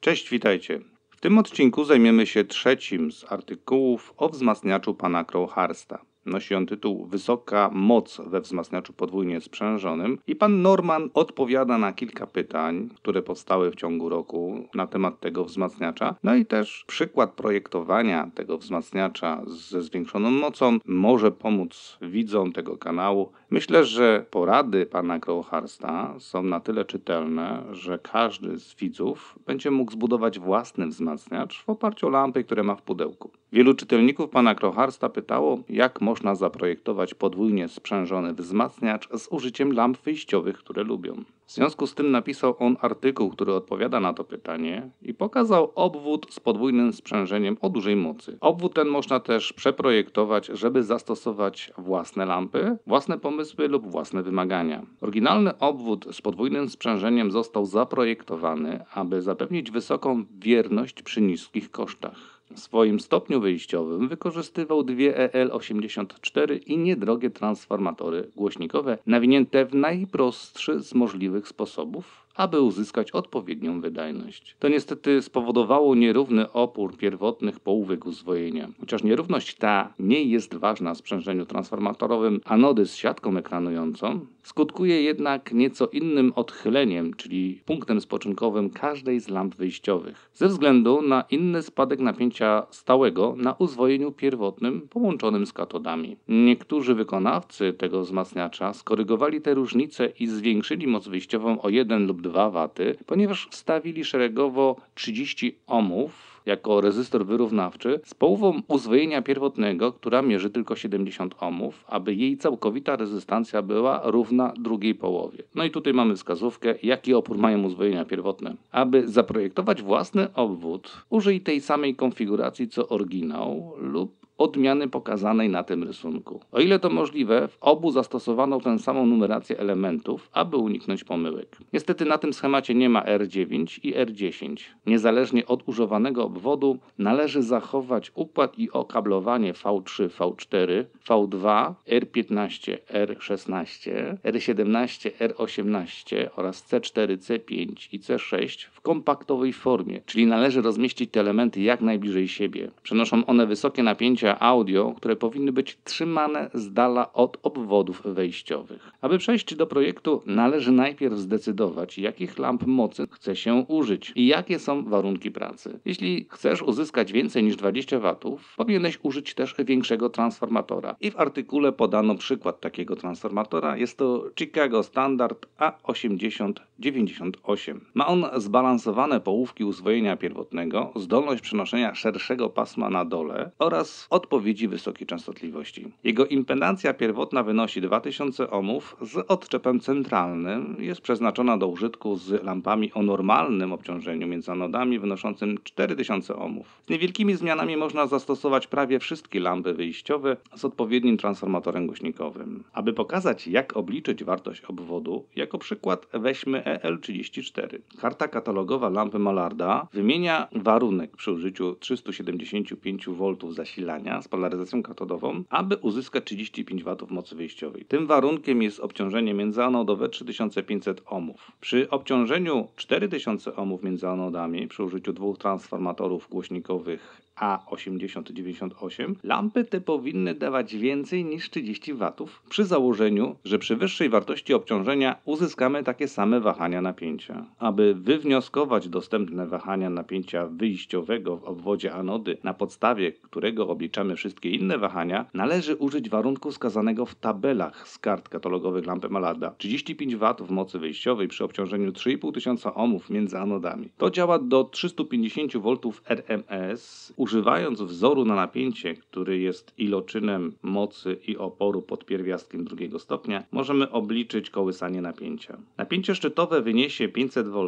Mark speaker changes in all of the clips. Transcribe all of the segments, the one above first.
Speaker 1: Cześć, witajcie. W tym odcinku zajmiemy się trzecim z artykułów o wzmacniaczu pana Crowharsta. Nosi on tytuł Wysoka moc we wzmacniaczu podwójnie sprzężonym i pan Norman odpowiada na kilka pytań, które powstały w ciągu roku na temat tego wzmacniacza. No i też przykład projektowania tego wzmacniacza ze zwiększoną mocą może pomóc widzom tego kanału. Myślę, że porady pana Crowharsta są na tyle czytelne, że każdy z widzów będzie mógł zbudować własny wzmacniacz w oparciu o lampy, które ma w pudełku. Wielu czytelników pana Krocharsta pytało, jak można zaprojektować podwójnie sprzężony wzmacniacz z użyciem lamp wyjściowych, które lubią. W związku z tym napisał on artykuł, który odpowiada na to pytanie i pokazał obwód z podwójnym sprzężeniem o dużej mocy. Obwód ten można też przeprojektować, żeby zastosować własne lampy, własne pomysły lub własne wymagania. Oryginalny obwód z podwójnym sprzężeniem został zaprojektowany, aby zapewnić wysoką wierność przy niskich kosztach. W swoim stopniu wyjściowym wykorzystywał dwie EL84 i niedrogie transformatory głośnikowe, nawinięte w najprostszy z możliwych sposobów aby uzyskać odpowiednią wydajność. To niestety spowodowało nierówny opór pierwotnych połówek uzwojenia. Chociaż nierówność ta nie jest ważna w sprzężeniu transformatorowym anody z siatką ekranującą, skutkuje jednak nieco innym odchyleniem, czyli punktem spoczynkowym każdej z lamp wyjściowych, ze względu na inny spadek napięcia stałego na uzwojeniu pierwotnym połączonym z katodami. Niektórzy wykonawcy tego wzmacniacza skorygowali te różnice i zwiększyli moc wyjściową o 1 lub 2 W, ponieważ wstawili szeregowo 30 ohmów jako rezystor wyrównawczy z połową uzwojenia pierwotnego, która mierzy tylko 70 ohmów, aby jej całkowita rezystancja była równa drugiej połowie. No i tutaj mamy wskazówkę, jaki opór mają uzwojenia pierwotne. Aby zaprojektować własny obwód, użyj tej samej konfiguracji co oryginał lub odmiany pokazanej na tym rysunku. O ile to możliwe, w obu zastosowano tę samą numerację elementów, aby uniknąć pomyłek. Niestety na tym schemacie nie ma R9 i R10. Niezależnie od używanego obwodu należy zachować układ i okablowanie V3, V4, V2, R15, R16, R17, R18 oraz C4, C5 i C6 w kompaktowej formie, czyli należy rozmieścić te elementy jak najbliżej siebie. Przenoszą one wysokie napięcia audio, które powinny być trzymane z dala od obwodów wejściowych. Aby przejść do projektu, należy najpierw zdecydować, jakich lamp mocy chce się użyć i jakie są warunki pracy. Jeśli chcesz uzyskać więcej niż 20 W, powinieneś użyć też większego transformatora. I w artykule podano przykład takiego transformatora. Jest to Chicago Standard A8098. Ma on zbalansowane połówki uzwojenia pierwotnego, zdolność przenoszenia szerszego pasma na dole oraz odpowiedzi wysokiej częstotliwości. Jego impedancja pierwotna wynosi 2000 ohmów z odczepem centralnym. Jest przeznaczona do użytku z lampami o normalnym obciążeniu między anodami wynoszącym 4000 ohmów. Z niewielkimi zmianami można zastosować prawie wszystkie lampy wyjściowe z odpowiednim transformatorem głośnikowym. Aby pokazać jak obliczyć wartość obwodu, jako przykład weźmy EL34. Karta katalogowa lampy Malarda wymienia warunek przy użyciu 375 V zasilania z polaryzacją katodową, aby uzyskać 35 W mocy wyjściowej. Tym warunkiem jest obciążenie międzyanodowe 3500 ohmów. Przy obciążeniu 4000 ohmów międzyanodami przy użyciu dwóch transformatorów głośnikowych A8098 lampy te powinny dawać więcej niż 30 W przy założeniu, że przy wyższej wartości obciążenia uzyskamy takie same wahania napięcia. Aby wywnioskować dostępne wahania napięcia wyjściowego w obwodzie anody, na podstawie którego obliczamy rozliczamy wszystkie inne wahania, należy użyć warunku wskazanego w tabelach z kart katalogowych lampy Malarda. 35 W w mocy wyjściowej przy obciążeniu 3500 ohmów między anodami. To działa do 350 V RMS. Używając wzoru na napięcie, który jest iloczynem mocy i oporu pod pierwiastkiem drugiego stopnia, możemy obliczyć kołysanie napięcia. Napięcie szczytowe wyniesie 500 V,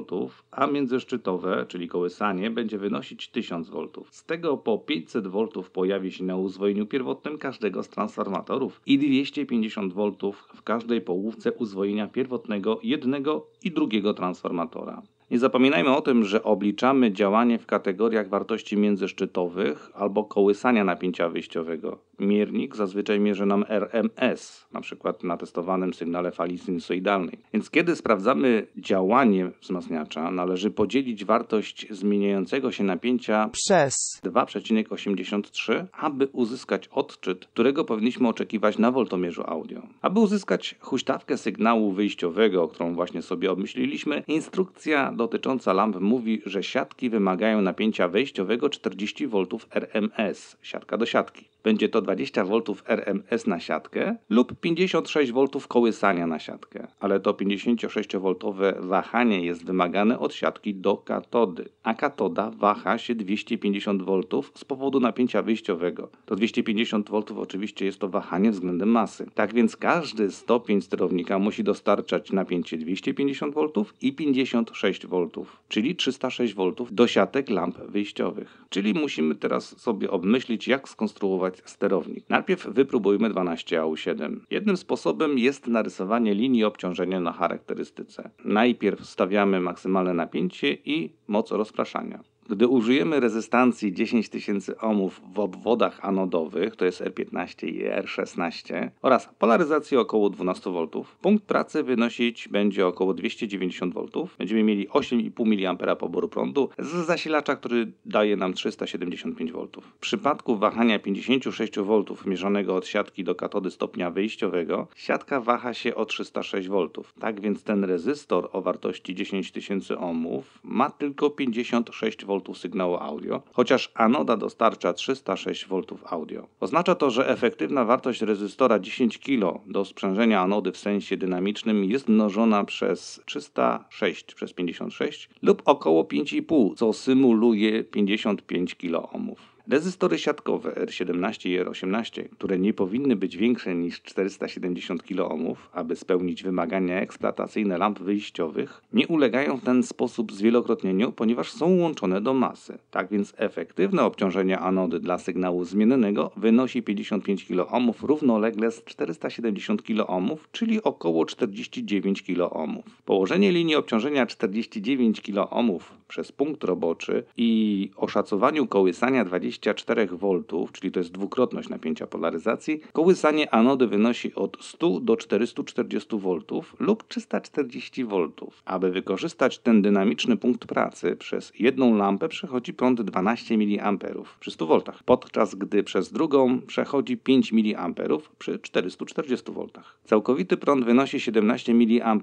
Speaker 1: a międzyszczytowe, czyli kołysanie, będzie wynosić 1000 V. Z tego po 500 V pojawi się na uzwojeniu pierwotnym każdego z transformatorów i 250 V w każdej połówce uzwojenia pierwotnego jednego i drugiego transformatora. Nie zapominajmy o tym, że obliczamy działanie w kategoriach wartości międzyszczytowych albo kołysania napięcia wyjściowego miernik zazwyczaj mierzy nam RMS, na przykład na testowanym sygnale fali sinusoidalnej. Więc kiedy sprawdzamy działanie wzmacniacza, należy podzielić wartość zmieniającego się napięcia przez 2,83, aby uzyskać odczyt, którego powinniśmy oczekiwać na woltomierzu audio. Aby uzyskać huśtawkę sygnału wyjściowego, którą właśnie sobie obmyśliliśmy, instrukcja dotycząca lamp mówi, że siatki wymagają napięcia wejściowego 40 V RMS, siatka do siatki. Będzie to 20 V RMS na siatkę lub 56 V kołysania na siatkę, ale to 56 V wahanie jest wymagane od siatki do katody, a katoda waha się 250 V z powodu napięcia wyjściowego. To 250 V oczywiście jest to wahanie względem masy. Tak więc każdy stopień sterownika musi dostarczać napięcie 250 V i 56 V, czyli 306 V do siatek lamp wyjściowych. Czyli musimy teraz sobie obmyślić, jak skonstruować sterownik celownik. Najpierw wypróbujmy 12AU7. Jednym sposobem jest narysowanie linii obciążenia na charakterystyce. Najpierw stawiamy maksymalne napięcie i moc rozpraszania. Gdy użyjemy rezystancji 10 000 ohmów w obwodach anodowych, to jest R15 i R16, oraz polaryzacji około 12 V, punkt pracy wynosić będzie około 290 V. Będziemy mieli 8,5 mA poboru prądu z zasilacza, który daje nam 375 V. W przypadku wahania 56 V mierzonego od siatki do katody stopnia wyjściowego, siatka waha się o 306 V. Tak więc ten rezystor o wartości 10 000 ohmów ma tylko 56 V sygnału audio, chociaż anoda dostarcza 306 V audio. Oznacza to, że efektywna wartość rezystora 10 kilo do sprzężenia anody w sensie dynamicznym jest mnożona przez 306 przez 56 lub około 5,5, co symuluje 55 kOhmów. Rezystory siatkowe R17 i R18, które nie powinny być większe niż 470 kiloohmów, aby spełnić wymagania eksploatacyjne lamp wyjściowych, nie ulegają w ten sposób zwielokrotnieniu, ponieważ są łączone do masy. Tak więc efektywne obciążenie anody dla sygnału zmiennego wynosi 55 kiloohmów równolegle z 470 kiloohmów, czyli około 49 kiloohmów. Położenie linii obciążenia 49 kiloohmów przez punkt roboczy i oszacowaniu kołysania 20 24 V, czyli to jest dwukrotność napięcia polaryzacji, kołysanie anody wynosi od 100 do 440 V lub 340 V. Aby wykorzystać ten dynamiczny punkt pracy, przez jedną lampę przechodzi prąd 12 mA przy 100 V, podczas gdy przez drugą przechodzi 5 mA przy 440 V. Całkowity prąd wynosi 17 mA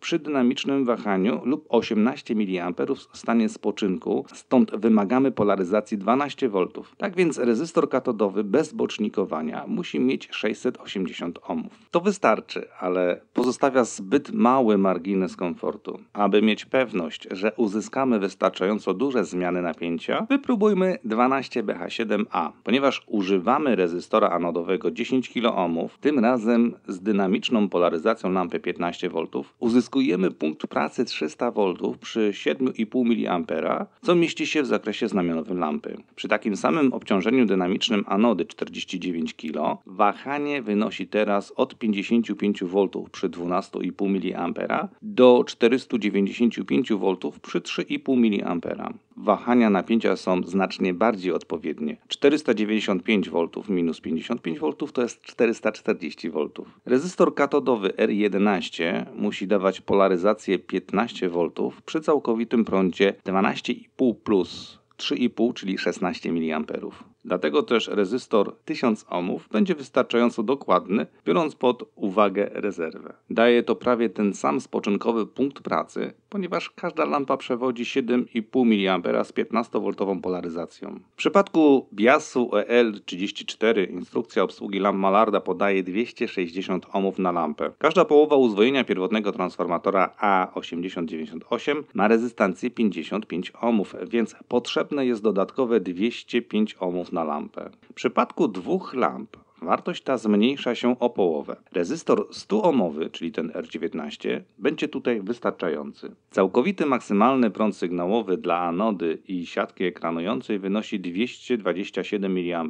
Speaker 1: przy dynamicznym wahaniu lub 18 mA w stanie spoczynku, stąd wymagamy polaryzacji 12 V tak więc rezystor katodowy bez bocznikowania musi mieć 680 ohmów. To wystarczy, ale pozostawia zbyt mały margines komfortu. Aby mieć pewność, że uzyskamy wystarczająco duże zmiany napięcia, wypróbujmy 12BH7A. Ponieważ używamy rezystora anodowego 10 kOhm, tym razem z dynamiczną polaryzacją lampy 15V, uzyskujemy punkt pracy 300V przy 7,5 mA, co mieści się w zakresie znamionowym lampy. Przy takim tym samym obciążeniu dynamicznym anody 49 kg wahanie wynosi teraz od 55 V przy 12,5 mA do 495 V przy 3,5 mA. Wahania napięcia są znacznie bardziej odpowiednie. 495 V minus 55 V to jest 440 V. Rezystor katodowy R11 musi dawać polaryzację 15 V przy całkowitym prądzie 12,5 plus 3,5, czyli 16 mA. Dlatego też rezystor 1000 ohmów będzie wystarczająco dokładny, biorąc pod uwagę rezerwę. Daje to prawie ten sam spoczynkowy punkt pracy, ponieważ każda lampa przewodzi 7,5 mA z 15V polaryzacją. W przypadku Biasu EL34 instrukcja obsługi lamp Malarda podaje 260 ohmów na lampę. Każda połowa uzwojenia pierwotnego transformatora A8098 ma rezystancję 55 ohmów, więc potrzebne jest dodatkowe 205 ohmów na lampę. W przypadku dwóch lamp Wartość ta zmniejsza się o połowę. Rezystor 100-ohmowy, czyli ten R19, będzie tutaj wystarczający. Całkowity maksymalny prąd sygnałowy dla anody i siatki ekranującej wynosi 227 mA.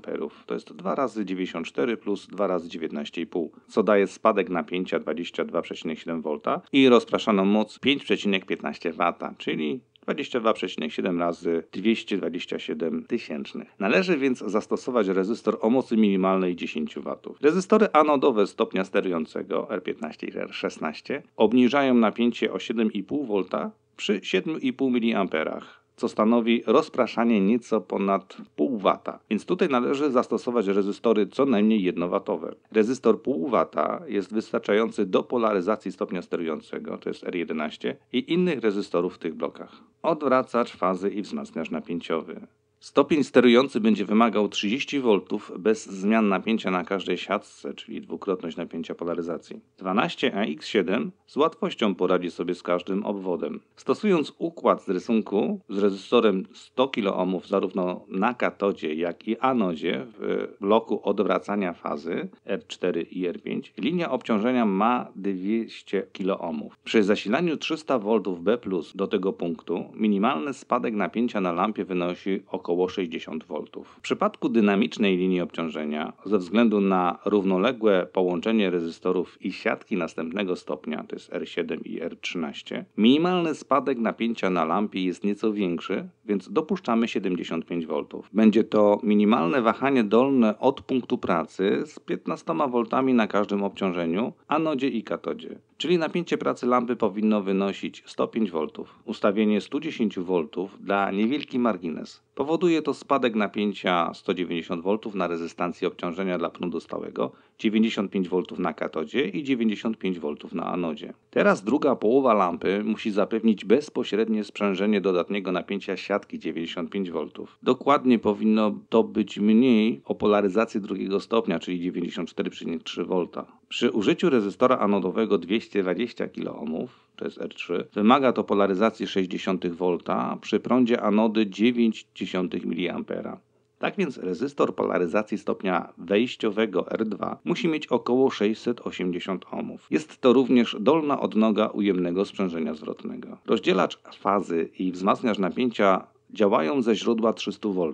Speaker 1: To jest 2 razy 94 plus 2 razy 19,5, co daje spadek napięcia 22,7 V i rozpraszaną moc 5,15 W, czyli 22,7 razy 227 tysięcznych. Należy więc zastosować rezystor o mocy minimalnej 10 W. Rezystory anodowe stopnia sterującego R15 i R16 obniżają napięcie o 7,5 V przy 7,5 mA, co stanowi rozpraszanie nieco ponad 0,5 0,5 W, więc tutaj należy zastosować rezystory co najmniej 1W. Rezystor 0,5 W jest wystarczający do polaryzacji stopnia sterującego, to jest R11, i innych rezystorów w tych blokach. Odwracacz fazy i wzmacniacz napięciowy. Stopień sterujący będzie wymagał 30 V bez zmian napięcia na każdej siatce, czyli dwukrotność napięcia polaryzacji. 12AX7 z łatwością poradzi sobie z każdym obwodem. Stosując układ z rysunku z rezystorem 100 kOhm zarówno na katodzie, jak i anodzie w bloku odwracania fazy R4 i R5, linia obciążenia ma 200 kOhm. Przy zasilaniu 300 V B do tego punktu minimalny spadek napięcia na lampie wynosi około około 60 V. W przypadku dynamicznej linii obciążenia, ze względu na równoległe połączenie rezystorów i siatki następnego stopnia, to jest R7 i R13, minimalny spadek napięcia na lampie jest nieco większy, więc dopuszczamy 75 V. Będzie to minimalne wahanie dolne od punktu pracy z 15 V na każdym obciążeniu, anodzie i katodzie czyli napięcie pracy lampy powinno wynosić 105 V. Ustawienie 110 V da niewielki margines. Powoduje to spadek napięcia 190 V na rezystancji obciążenia dla prądu stałego 95 V na katodzie i 95 V na anodzie. Teraz druga połowa lampy musi zapewnić bezpośrednie sprzężenie dodatniego napięcia siatki 95 V. Dokładnie powinno to być mniej o polaryzacji drugiego stopnia, czyli 94,3 V. Przy użyciu rezystora anodowego 220 kOhm, to jest R3, wymaga to polaryzacji 60 V przy prądzie anody 9,1 mA. Tak więc rezystor polaryzacji stopnia wejściowego R2 musi mieć około 680 ohmów. Jest to również dolna odnoga ujemnego sprzężenia zwrotnego. Rozdzielacz fazy i wzmacniacz napięcia działają ze źródła 300 V,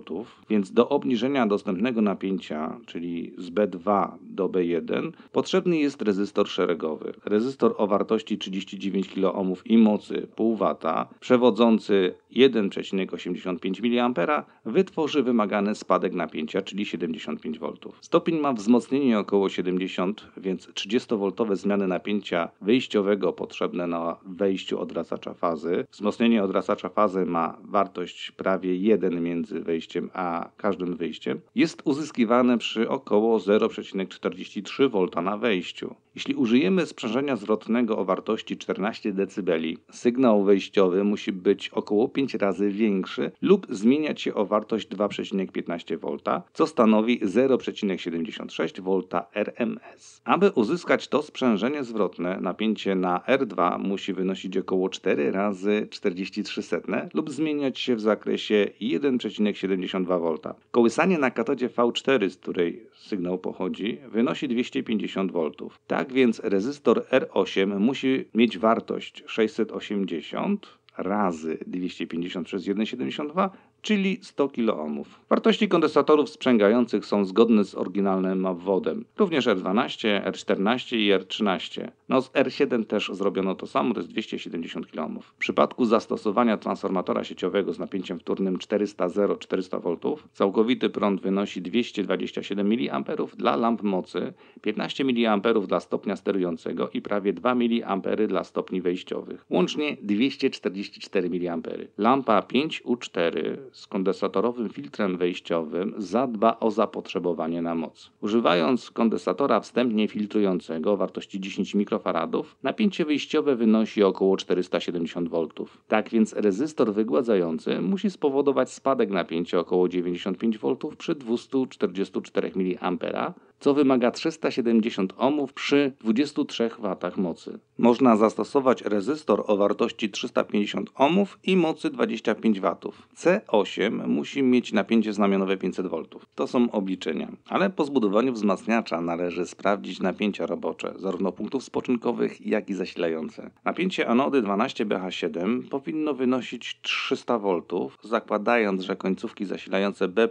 Speaker 1: więc do obniżenia dostępnego napięcia, czyli z B2 do B1, potrzebny jest rezystor szeregowy. Rezystor o wartości 39 kOhm i mocy 0,5 W, przewodzący 1,85 mA, wytworzy wymagany spadek napięcia, czyli 75 V. Stopień ma wzmocnienie około 70, więc 30V zmiany napięcia wyjściowego potrzebne na wejściu odwracacza fazy. Wzmocnienie odwracacza fazy ma wartość prawie 1 między wejściem a każdym wyjściem, jest uzyskiwane przy około 0,43 V na wejściu. Jeśli użyjemy sprzężenia zwrotnego o wartości 14 dB, sygnał wejściowy musi być około 5 razy większy lub zmieniać się o wartość 2,15 V, co stanowi 0,76 V RMS. Aby uzyskać to sprzężenie zwrotne, napięcie na R2 musi wynosić około 4 razy 43 setne lub zmieniać się w zakresie zakresie 1,72 V. Kołysanie na katodzie V4, z której sygnał pochodzi, wynosi 250 V. Tak więc rezystor R8 musi mieć wartość 680 razy 250 przez 1,72 czyli 100 kiloohmów. Wartości kondensatorów sprzęgających są zgodne z oryginalnym obwodem, również R12, R14 i R13. No z R7 też zrobiono to samo, to jest 270 kiloohmów. W przypadku zastosowania transformatora sieciowego z napięciem wtórnym 400-400 V całkowity prąd wynosi 227 mA dla lamp mocy, 15 mA dla stopnia sterującego i prawie 2 mA dla stopni wejściowych. Łącznie 244 mA. Lampa 5U4 z kondensatorowym filtrem wejściowym zadba o zapotrzebowanie na moc. Używając kondensatora wstępnie filtrującego o wartości 10 mikrofaradów, napięcie wyjściowe wynosi około 470 V. Tak więc rezystor wygładzający musi spowodować spadek napięcia około 95 V przy 244 mA, co wymaga 370 ohmów przy 23 W mocy. Można zastosować rezystor o wartości 350 ohmów i mocy 25 W. C8 musi mieć napięcie znamionowe 500 V. To są obliczenia, ale po zbudowaniu wzmacniacza należy sprawdzić napięcia robocze, zarówno punktów spoczynkowych, jak i zasilające. Napięcie anody 12BH7 powinno wynosić 300 V, zakładając, że końcówki zasilające B+,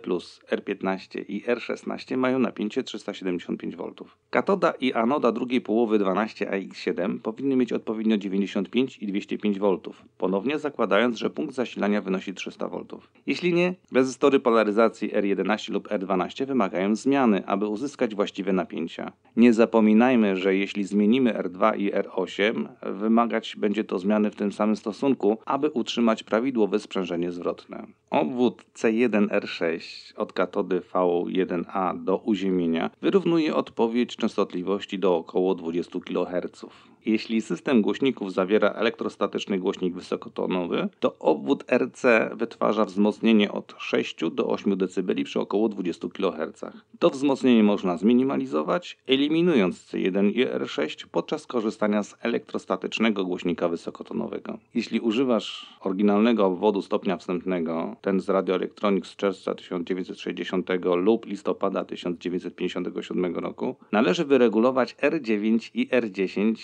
Speaker 1: R15 i R16 mają napięcie 375 V. Katoda i anoda drugiej połowy 12AX7 powinny powinny mieć odpowiednio 95 i 205 V, ponownie zakładając, że punkt zasilania wynosi 300 V. Jeśli nie, rezystory polaryzacji R11 lub R12 wymagają zmiany, aby uzyskać właściwe napięcia. Nie zapominajmy, że jeśli zmienimy R2 i R8, wymagać będzie to zmiany w tym samym stosunku, aby utrzymać prawidłowe sprzężenie zwrotne. Obwód C1R6 od katody V1A do uziemienia wyrównuje odpowiedź częstotliwości do około 20 kHz. Jeśli system głośników zawiera elektrostatyczny głośnik wysokotonowy, to obwód RC wytwarza wzmocnienie od 6 do 8 dB przy około 20 kHz. To wzmocnienie można zminimalizować, eliminując C1 i R6 podczas korzystania z elektrostatycznego głośnika wysokotonowego. Jeśli używasz oryginalnego obwodu stopnia wstępnego ten z Radio Electronics z czerwca 1960 lub listopada 1957 roku, należy wyregulować R9 i R10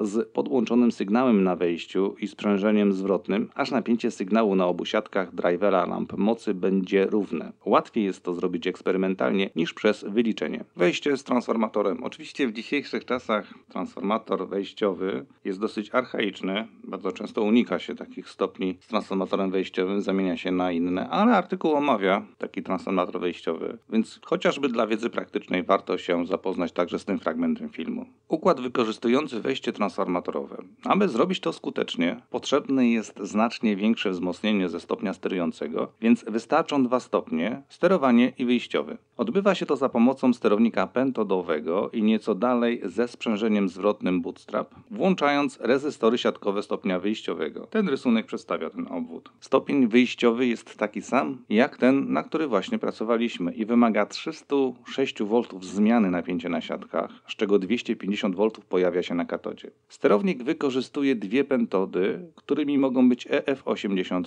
Speaker 1: z podłączonym sygnałem na wejściu i sprzężeniem zwrotnym, aż napięcie sygnału na obu siatkach drivera lamp mocy będzie równe. Łatwiej jest to zrobić eksperymentalnie niż przez wyliczenie. Wejście z transformatorem. Oczywiście w dzisiejszych czasach transformator wejściowy jest dosyć archaiczny. Bardzo często unika się takich stopni z transformatorem wejściowym, zamienia się na inne inne, ale artykuł omawia taki transformator wejściowy, więc chociażby dla wiedzy praktycznej warto się zapoznać także z tym fragmentem filmu. Układ wykorzystujący wejście transformatorowe. Aby zrobić to skutecznie, potrzebne jest znacznie większe wzmocnienie ze stopnia sterującego, więc wystarczą dwa stopnie, sterowanie i wyjściowy. Odbywa się to za pomocą sterownika pentodowego i nieco dalej ze sprzężeniem zwrotnym bootstrap, włączając rezystory siatkowe stopnia wyjściowego. Ten rysunek przedstawia ten obwód. Stopień wyjściowy jest taki sam jak ten, na który właśnie pracowaliśmy i wymaga 306 V zmiany napięcia na siatkach, z czego 250 V pojawia się na katodzie. Sterownik wykorzystuje dwie pentody, którymi mogą być EF86.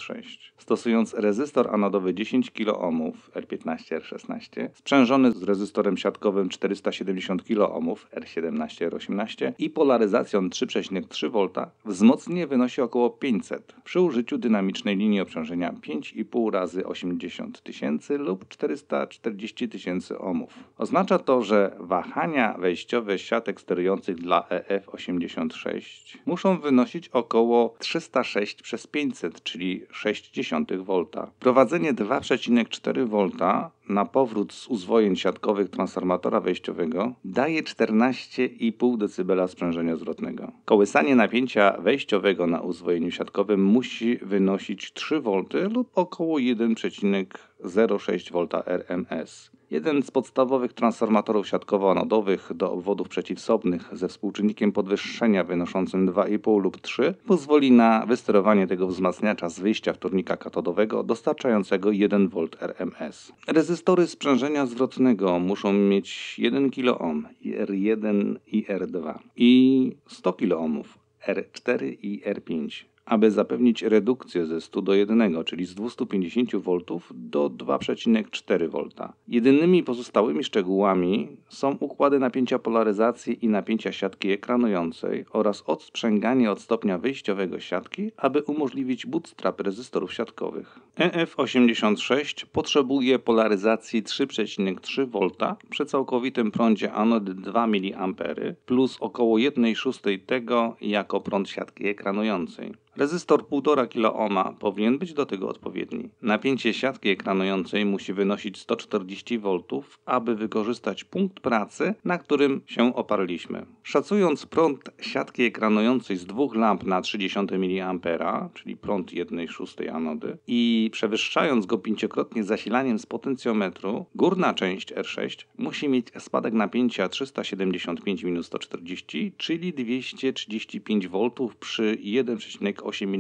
Speaker 1: Stosując rezystor anodowy 10 kOhm R15R16, sprzężony z rezystorem siatkowym 470 kOhm R17R18 i polaryzacją 3,3 V wzmocnienie wynosi około 500 przy użyciu dynamicznej linii obciążenia 5,5 4,5 razy 80 tysięcy lub 440 tysięcy ohmów. Oznacza to, że wahania wejściowe siatek sterujących dla EF86 muszą wynosić około 306 przez 500, czyli 0,6 V. Prowadzenie 2,4 V na powrót z uzwojeń siatkowych transformatora wejściowego daje 14,5 dB sprzężenia zwrotnego. Kołysanie napięcia wejściowego na uzwojeniu siatkowym musi wynosić 3 V lub około 1,5 0,6V RMS. Jeden z podstawowych transformatorów siatkowo-anodowych do obwodów przeciwsobnych ze współczynnikiem podwyższenia wynoszącym 2,5 lub 3 pozwoli na wysterowanie tego wzmacniacza z wyjścia wtórnika katodowego dostarczającego 1V RMS. Rezystory sprzężenia zwrotnego muszą mieć 1 kOhm R1 i R2 i 100 kOhmów R4 i R5 aby zapewnić redukcję ze 100 do 1, czyli z 250 V do 2,4 V. Jedynymi pozostałymi szczegółami są układy napięcia polaryzacji i napięcia siatki ekranującej oraz odsprzęganie od stopnia wyjściowego siatki, aby umożliwić bootstrap rezystorów siatkowych. EF86 potrzebuje polaryzacji 3,3 V przy całkowitym prądzie anody 2 mA plus około 1,6 tego jako prąd siatki ekranującej. Rezystor 1,5 kOhm powinien być do tego odpowiedni. Napięcie siatki ekranującej musi wynosić 140 V, aby wykorzystać punkt pracy, na którym się oparliśmy. Szacując prąd siatki ekranującej z dwóch lamp na 30 mA, czyli prąd 1,6 anody, i przewyższając go pięciokrotnie zasilaniem z potencjometru, górna część R6 musi mieć spadek napięcia 375-140, czyli 235 V przy 1,8 8 mA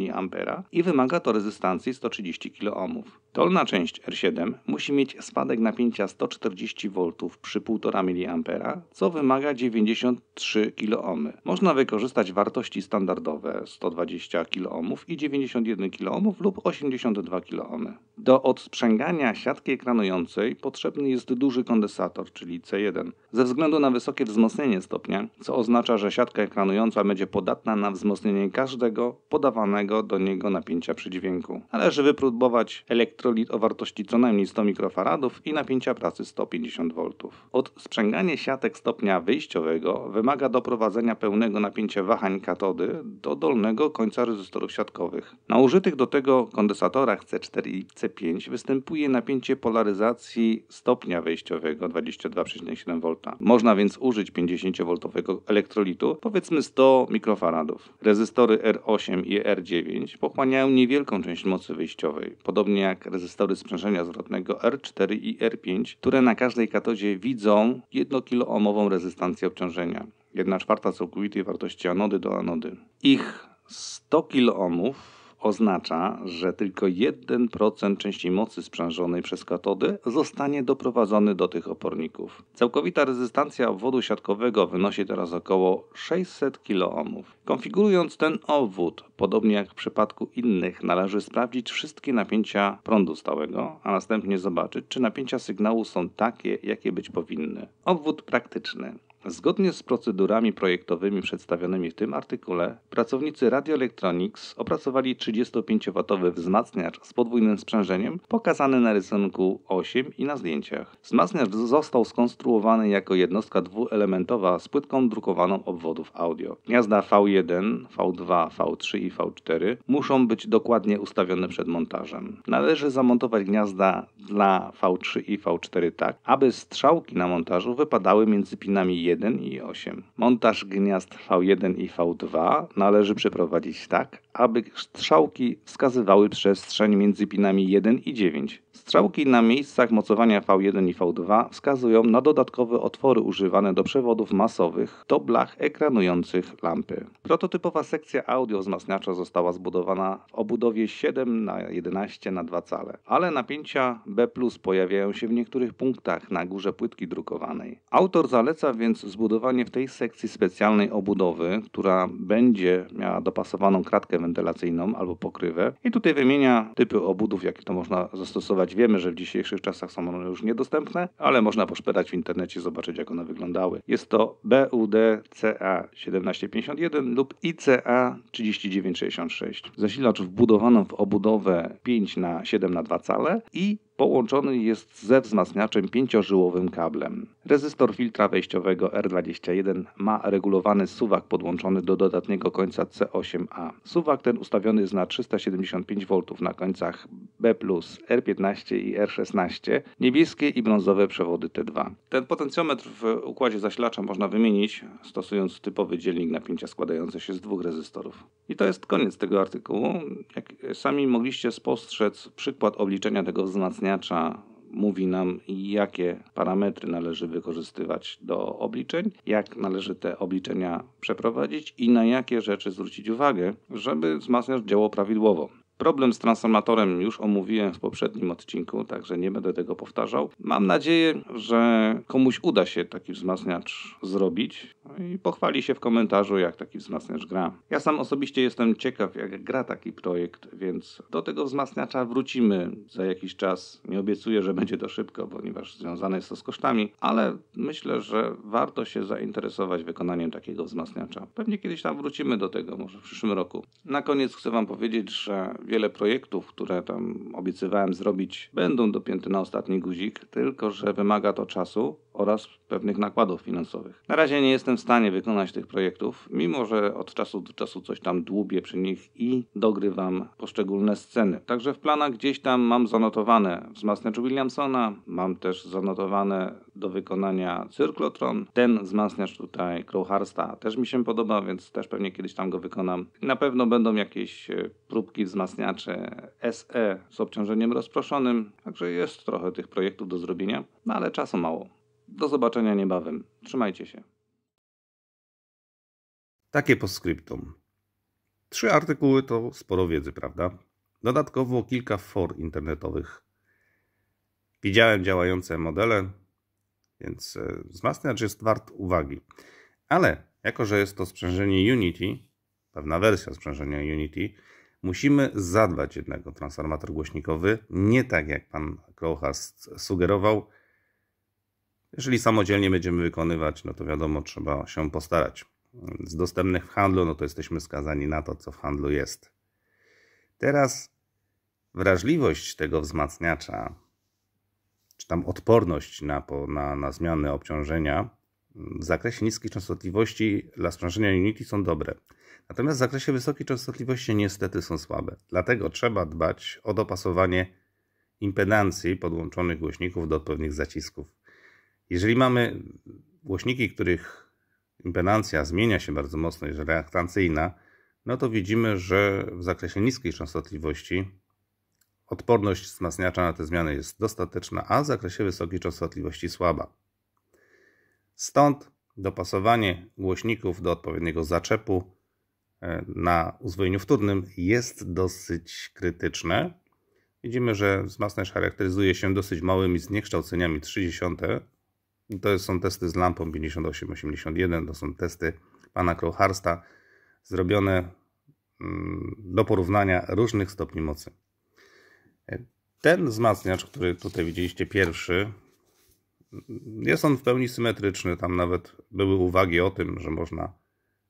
Speaker 1: i wymaga to rezystancji 130 kOhms. Dolna część R7 musi mieć spadek napięcia 140 V przy 1,5 mA, co wymaga 93 kOhm. Można wykorzystać wartości standardowe 120 kOhm i 91 kOhm lub 82 kOhm. Do odsprzęgania siatki ekranującej potrzebny jest duży kondensator, czyli C1. Ze względu na wysokie wzmocnienie stopnia, co oznacza, że siatka ekranująca będzie podatna na wzmocnienie każdego podawanego do niego napięcia przy dźwięku. Należy wypróbować elektryczny elektrolit o wartości co najmniej 100 mikrofaradów i napięcia pracy 150 V. Odsprzęganie siatek stopnia wyjściowego wymaga doprowadzenia pełnego napięcia wahań katody do dolnego końca rezystorów siatkowych. Na użytych do tego kondensatorach C4 i C5 występuje napięcie polaryzacji stopnia wyjściowego 22,7 V. Można więc użyć 50V elektrolitu, powiedzmy 100 mikrofaradów. Rezystory R8 i R9 pochłaniają niewielką część mocy wyjściowej, podobnie jak rezystory sprzężenia zwrotnego R4 i R5, które na każdej katodzie widzą 1 kiloohmową rezystancję obciążenia. 1 czwarta całkowitej wartości anody do anody. Ich 100 kiloohmów oznacza, że tylko 1% części mocy sprzężonej przez katody zostanie doprowadzony do tych oporników. Całkowita rezystancja obwodu siatkowego wynosi teraz około 600 kOhm. Konfigurując ten obwód, podobnie jak w przypadku innych, należy sprawdzić wszystkie napięcia prądu stałego, a następnie zobaczyć, czy napięcia sygnału są takie, jakie być powinny. Obwód praktyczny. Zgodnie z procedurami projektowymi przedstawionymi w tym artykule, pracownicy Radio Electronics opracowali 35 watowy wzmacniacz z podwójnym sprzężeniem, pokazany na rysunku 8 i na zdjęciach. Wzmacniacz został skonstruowany jako jednostka dwuelementowa z płytką drukowaną obwodów audio. Gniazda V1, V2, V3 i V4 muszą być dokładnie ustawione przed montażem. Należy zamontować gniazda dla V3 i V4 tak, aby strzałki na montażu wypadały między pinami 1 1 i 8. Montaż gniazd V1 i V2 należy przeprowadzić tak, aby strzałki wskazywały przestrzeń między pinami 1 i 9. Strzałki na miejscach mocowania V1 i V2 wskazują na dodatkowe otwory używane do przewodów masowych do blach ekranujących lampy. Prototypowa sekcja audio wzmacniacza została zbudowana w obudowie 7 na 11 na 2 cale, ale napięcia B pojawiają się w niektórych punktach na górze płytki drukowanej. Autor zaleca więc zbudowanie w tej sekcji specjalnej obudowy, która będzie miała dopasowaną kratkę wentylacyjną albo pokrywę. I tutaj wymienia typy obudów, jakie to można zastosować. Wiemy, że w dzisiejszych czasach są one już niedostępne, ale można poszperać w internecie, zobaczyć jak one wyglądały. Jest to BUDCA 1751 lub ICA 3966. Zasilacz wbudowano w obudowę 5 na 7 na 2 cale i połączony jest ze wzmacniaczem pięciożyłowym kablem. Rezystor filtra wejściowego R21 ma regulowany suwak podłączony do dodatniego końca C8A. Suwak ten ustawiony jest na 375 V na końcach B+, R15 i R16, niebieskie i brązowe przewody T2. Ten potencjometr w układzie zasilacza można wymienić stosując typowy dzielnik napięcia składający się z dwóch rezystorów. I to jest koniec tego artykułu. Jak sami mogliście spostrzec przykład obliczenia tego wzmacniacza mówi nam, jakie parametry należy wykorzystywać do obliczeń, jak należy te obliczenia przeprowadzić i na jakie rzeczy zwrócić uwagę, żeby wzmacniać działał prawidłowo. Problem z transformatorem już omówiłem w poprzednim odcinku, także nie będę tego powtarzał. Mam nadzieję, że komuś uda się taki wzmacniacz zrobić no i pochwali się w komentarzu, jak taki wzmacniacz gra. Ja sam osobiście jestem ciekaw, jak gra taki projekt, więc do tego wzmacniacza wrócimy za jakiś czas. Nie obiecuję, że będzie to szybko, ponieważ związane jest to z kosztami, ale myślę, że warto się zainteresować wykonaniem takiego wzmacniacza. Pewnie kiedyś tam wrócimy do tego, może w przyszłym roku. Na koniec chcę Wam powiedzieć, że wiele projektów, które tam obiecywałem zrobić, będą dopięte na ostatni guzik, tylko że wymaga to czasu oraz pewnych nakładów finansowych. Na razie nie jestem w stanie wykonać tych projektów, mimo że od czasu do czasu coś tam dłubię przy nich i dogrywam poszczególne sceny. Także w planach gdzieś tam mam zanotowane wzmacniacz Williamsona, mam też zanotowane do wykonania Cyrklotron. Ten wzmacniacz tutaj Crowharsta też mi się podoba, więc też pewnie kiedyś tam go wykonam. Na pewno będą jakieś e, próbki wzmacniacze SE z obciążeniem rozproszonym, także jest trochę tych projektów do zrobienia, no ale czasu mało. Do zobaczenia niebawem. Trzymajcie się. Takie postscriptum. Trzy artykuły to sporo wiedzy, prawda? Dodatkowo kilka for internetowych. Widziałem działające modele, więc e, wzmacniacz jest wart uwagi. Ale jako, że jest to sprzężenie Unity, pewna wersja sprzężenia Unity, musimy zadbać jednak o transformator głośnikowy, nie tak jak pan Krochas sugerował, jeżeli samodzielnie będziemy wykonywać, no to wiadomo, trzeba się postarać. Z dostępnych w handlu, no to jesteśmy skazani na to, co w handlu jest. Teraz wrażliwość tego wzmacniacza, czy tam odporność na, na, na zmiany obciążenia w zakresie niskiej częstotliwości dla sprężenia Unity są dobre. Natomiast w zakresie wysokiej częstotliwości niestety są słabe. Dlatego trzeba dbać o dopasowanie impedancji podłączonych głośników do odpowiednich zacisków. Jeżeli mamy głośniki, których impedancja zmienia się bardzo mocno, jest reaktancyjna, no to widzimy, że w zakresie niskiej częstotliwości odporność wzmacniacza na te zmiany jest dostateczna, a w zakresie wysokiej częstotliwości słaba. Stąd dopasowanie głośników do odpowiedniego zaczepu e, na uzwojeniu wtórnym jest dosyć krytyczne. Widzimy, że wzmacniacz charakteryzuje się dosyć małymi zniekształceniami 30 no to są testy z lampą 5881, to są testy pana Kroharsta zrobione mm, do porównania różnych stopni mocy. Ten wzmacniacz, który tutaj widzieliście pierwszy, mm, jest on w pełni symetryczny. Tam nawet były uwagi o tym, że można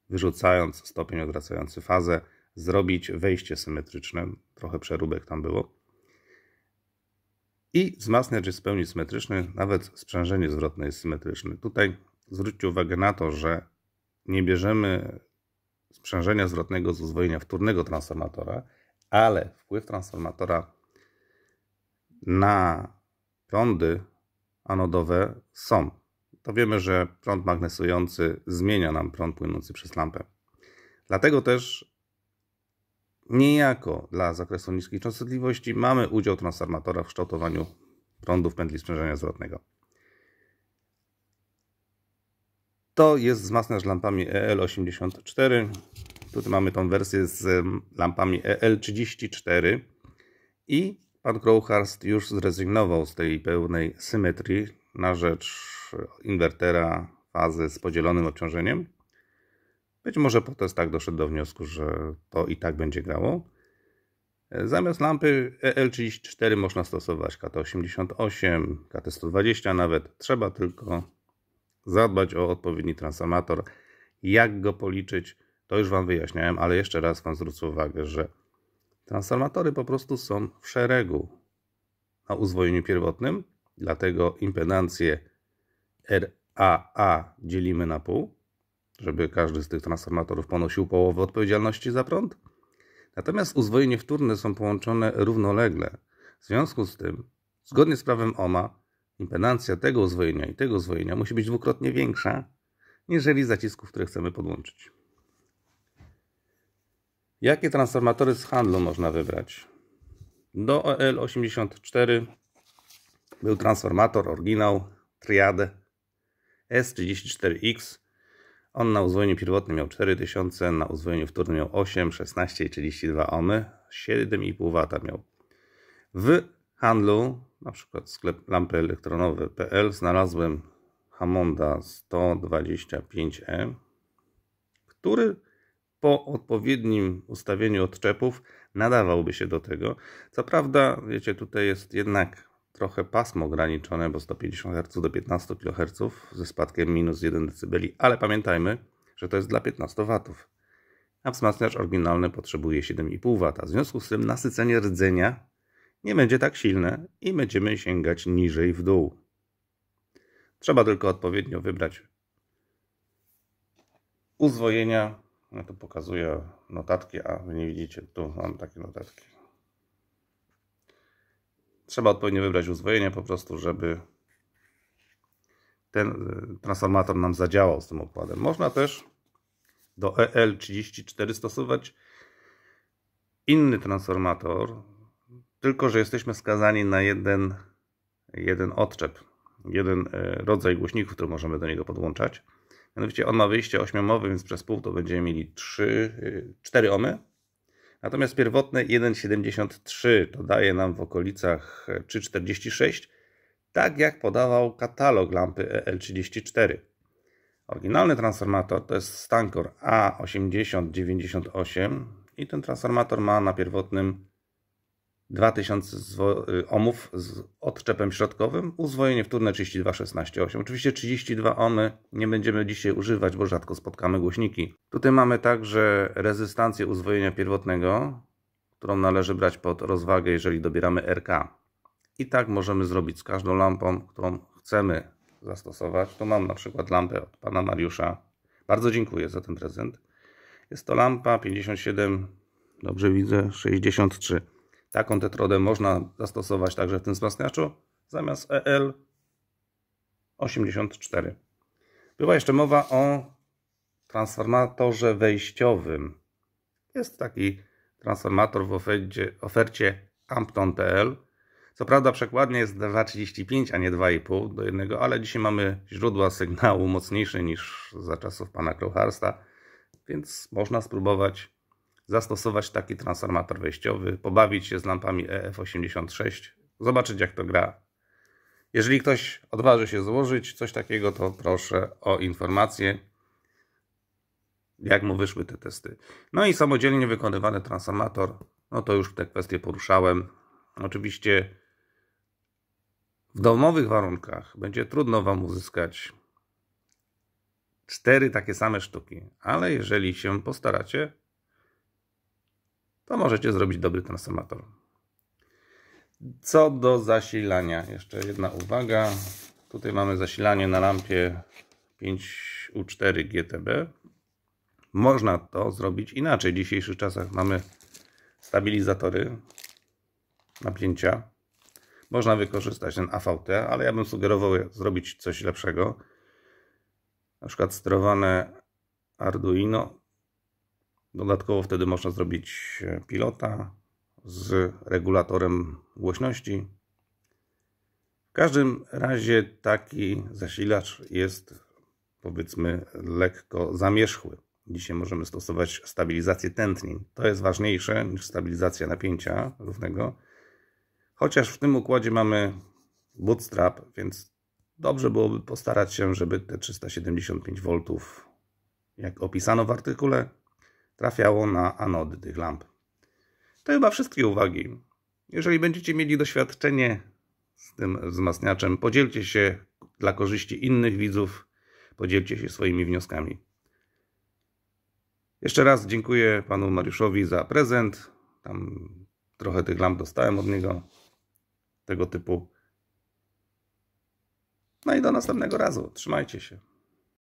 Speaker 1: wyrzucając stopień odwracający fazę zrobić wejście symetryczne. Trochę przeróbek tam było. I wzmacniacz jest w pełni symetryczny, nawet sprzężenie zwrotne jest symetryczne. Tutaj zwróćcie uwagę na to, że nie bierzemy sprzężenia zwrotnego z uzwojenia wtórnego transformatora, ale wpływ transformatora na prądy anodowe są. To wiemy, że prąd magnesujący zmienia nam prąd płynący przez lampę. Dlatego też Niejako dla zakresu niskiej częstotliwości mamy udział transformatora w kształtowaniu prądów pętli sprzężenia zwrotnego. To jest wzmacniacz lampami EL84. Tutaj mamy tą wersję z lampami EL34 i pan Crowhurst już zrezygnował z tej pełnej symetrii na rzecz inwertera fazy z podzielonym obciążeniem być może Potes tak doszedł do wniosku, że to i tak będzie grało. E, zamiast lampy EL34 można stosować KT88, KT120 nawet. Trzeba tylko zadbać o odpowiedni transformator. Jak go policzyć, to już Wam wyjaśniałem, ale jeszcze raz Wam zwrócę uwagę, że transformatory po prostu są w szeregu na uzwojeniu pierwotnym, dlatego impedancję RAA dzielimy na pół żeby każdy z tych transformatorów ponosił połowę odpowiedzialności za prąd. Natomiast uzwojenie wtórne są połączone równolegle. W związku z tym, zgodnie z prawem OMA, impedancja tego uzwojenia i tego uzwojenia musi być dwukrotnie większa, niżeli zacisków, które chcemy podłączyć. Jakie transformatory z handlu można wybrać? Do e OL84 był transformator, oryginał, triadę S34X on na uzwojeniu pierwotnym miał 4000, na uzwojeniu wtórnym miał 8, 16 i 32 ohmy, 7,5 W miał. W handlu, na przykład sklep elektronowe.pl, znalazłem Hamonda 125E, który po odpowiednim ustawieniu odczepów nadawałby się do tego. Co prawda, wiecie, tutaj jest jednak trochę pasmo ograniczone, bo 150 Hz do 15 kHz ze spadkiem minus 1 dB, ale pamiętajmy, że to jest dla 15 W. A wzmacniacz oryginalny potrzebuje 7,5 W. W związku z tym nasycenie rdzenia nie będzie tak silne i będziemy sięgać niżej w dół. Trzeba tylko odpowiednio wybrać uzwojenia. Ja tu pokazuję notatki, a wy nie widzicie, tu mam takie notatki. Trzeba odpowiednio wybrać uzwojenie po prostu, żeby ten y, transformator nam zadziałał z tym układem. Można też do EL34 stosować inny transformator, tylko że jesteśmy skazani na jeden, jeden odczep, jeden y, rodzaj głośników, który możemy do niego podłączać. Mianowicie on ma wyjście ośmiomowy, więc przez pół to będziemy mieli 3, 4 y, ohmy Natomiast pierwotne 1,73 to daje nam w okolicach 3,46, tak jak podawał katalog lampy EL34. Oryginalny transformator to jest Stankor A8098 i ten transformator ma na pierwotnym 2000 zwo- y, omów z odczepem środkowym, uzwojenie wtórne 32,16,8. Oczywiście 32 omy nie będziemy dzisiaj używać, bo rzadko spotkamy głośniki. Tutaj mamy także rezystancję uzwojenia pierwotnego, którą należy brać pod rozwagę, jeżeli dobieramy RK. I tak możemy zrobić z każdą lampą, którą chcemy zastosować. Tu mam na przykład lampę od pana Mariusza. Bardzo dziękuję za ten prezent. Jest to lampa 57, dobrze widzę, 63. Taką tetrodę można zastosować także w tym wzmacniaczu zamiast EL 84. Była jeszcze mowa o transformatorze wejściowym. Jest taki transformator w ofercie, ofercie Ampton TL. Co prawda przekładnie jest 2,35, a nie 2,5 do jednego, ale dzisiaj mamy źródła sygnału mocniejsze niż za czasów pana Kroharsta, więc można spróbować zastosować taki transformator wejściowy, pobawić się z lampami EF86, zobaczyć jak to gra. Jeżeli ktoś odważy się złożyć coś takiego, to proszę o informację, jak mu wyszły te testy. No i samodzielnie wykonywany transformator, no to już te kwestie poruszałem. Oczywiście w domowych warunkach będzie trudno Wam uzyskać cztery takie same sztuki, ale jeżeli się postaracie, to możecie zrobić dobry transformator. Co do zasilania, jeszcze jedna uwaga. Tutaj mamy zasilanie na lampie 5U4 GTB. Można to zrobić inaczej. W dzisiejszych czasach mamy stabilizatory napięcia. Można wykorzystać ten AVT, ale ja bym sugerował zrobić coś lepszego. Na przykład sterowane Arduino Dodatkowo wtedy można zrobić e, pilota z regulatorem głośności. W każdym razie taki zasilacz jest powiedzmy lekko zamierzchły. Dzisiaj możemy stosować stabilizację tętnin. To jest ważniejsze niż stabilizacja napięcia równego. Chociaż w tym układzie mamy bootstrap, więc dobrze byłoby postarać się, żeby te 375 V, jak opisano w artykule, trafiało na anody tych lamp. To chyba wszystkie uwagi. Jeżeli będziecie mieli doświadczenie z tym wzmacniaczem, podzielcie się dla korzyści innych widzów, podzielcie się swoimi wnioskami. Jeszcze raz dziękuję panu Mariuszowi za prezent. Tam trochę tych lamp dostałem od niego, tego typu. No i do następnego razu. Trzymajcie się.